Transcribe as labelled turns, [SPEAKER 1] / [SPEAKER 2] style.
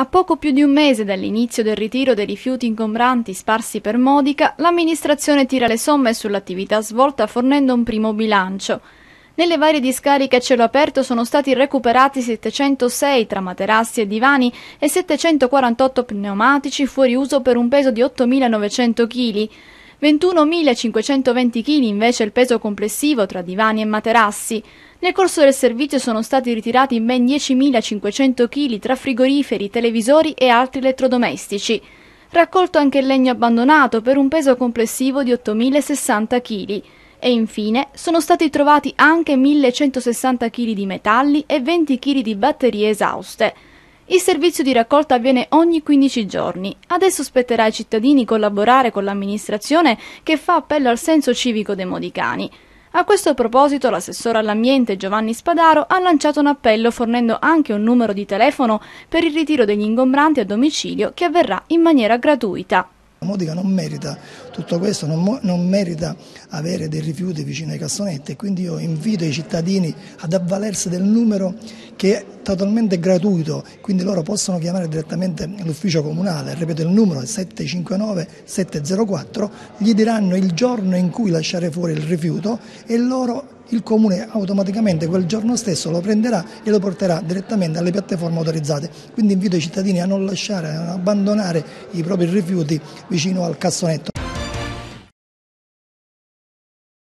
[SPEAKER 1] A poco più di un mese dall'inizio del ritiro dei rifiuti ingombranti sparsi per Modica, l'amministrazione tira le somme sull'attività svolta fornendo un primo bilancio. Nelle varie discariche a cielo aperto sono stati recuperati 706 tra materassi e divani e 748 pneumatici fuori uso per un peso di 8.900 kg. 21.520 kg invece il peso complessivo tra divani e materassi. Nel corso del servizio sono stati ritirati ben 10.500 kg tra frigoriferi, televisori e altri elettrodomestici. Raccolto anche il legno abbandonato per un peso complessivo di 8.060 kg. E infine sono stati trovati anche 1.160 kg di metalli e 20 kg di batterie esauste. Il servizio di raccolta avviene ogni 15 giorni. Adesso spetterà ai cittadini collaborare con l'amministrazione che fa appello al senso civico dei modicani. A questo proposito l'assessore all'ambiente Giovanni Spadaro ha lanciato un appello fornendo anche un numero di telefono per il ritiro degli ingombranti a domicilio che avverrà in maniera gratuita. La Modica
[SPEAKER 2] non merita tutto questo, non, non, merita avere dei rifiuti vicino ai cassonetti e quindi io invito i cittadini ad avvalersi del numero che è totalmente gratuito, quindi loro possono chiamare direttamente l'ufficio comunale, ripeto il numero è 759 704, gli diranno il giorno in cui lasciare fuori il rifiuto e loro il comune automaticamente quel giorno stesso lo prenderà e lo porterà direttamente alle piattaforme autorizzate. Quindi invito i cittadini a non lasciare, a non abbandonare i propri rifiuti vicino al cassonetto.